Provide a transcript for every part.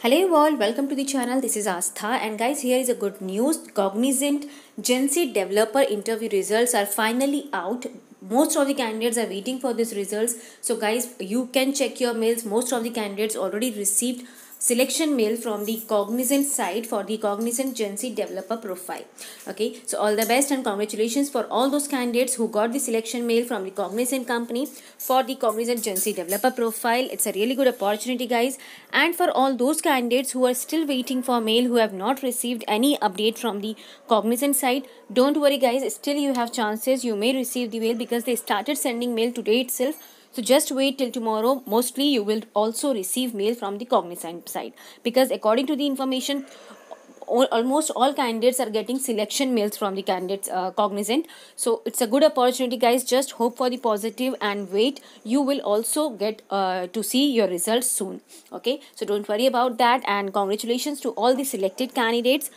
Hello all, welcome to the channel. This is Astha and guys here is a good news. Cognizant Gen Z developer interview results are finally out. Most of the candidates are waiting for these results. So guys, you can check your mails. Most of the candidates already received selection mail from the cognizant side for the cognizant gen z developer profile okay so all the best and congratulations for all those candidates who got the selection mail from the cognizant company for the cognizant gen z developer profile it's a really good opportunity guys and for all those candidates who are still waiting for mail who have not received any update from the cognizant side don't worry guys still you have chances you may receive the mail because they started sending mail today itself so just wait till tomorrow. Mostly you will also receive mail from the Cognizant side because according to the information almost all candidates are getting selection mails from the candidates uh, cognizant so it's a good opportunity guys just hope for the positive and wait you will also get uh, to see your results soon okay so don't worry about that and congratulations to all the selected candidates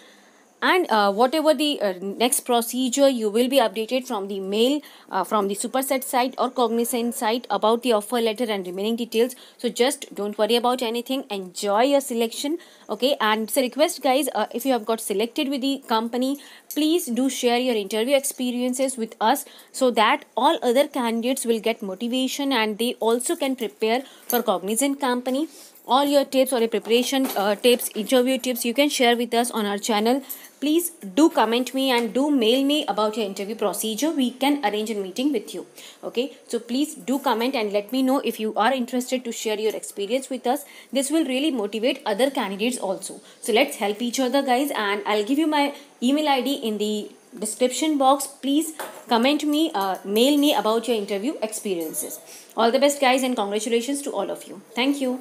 and uh, whatever the uh, next procedure you will be updated from the mail uh, from the superset site or cognizant site about the offer letter and remaining details so just don't worry about anything enjoy your selection okay and it's a request guys uh, if you have got selected with the company please do share your interview experiences with us so that all other candidates will get motivation and they also can prepare for cognizant company all your tips or your preparation uh, tips interview tips you can share with us on our channel please do comment me and do mail me about your interview procedure we can arrange a meeting with you okay so please do comment and let me know if you are interested to share your experience with us this will really motivate other candidates also so let's help each other guys and i'll give you my email id in the description box please comment me uh, mail me about your interview experiences all the best guys and congratulations to all of you thank you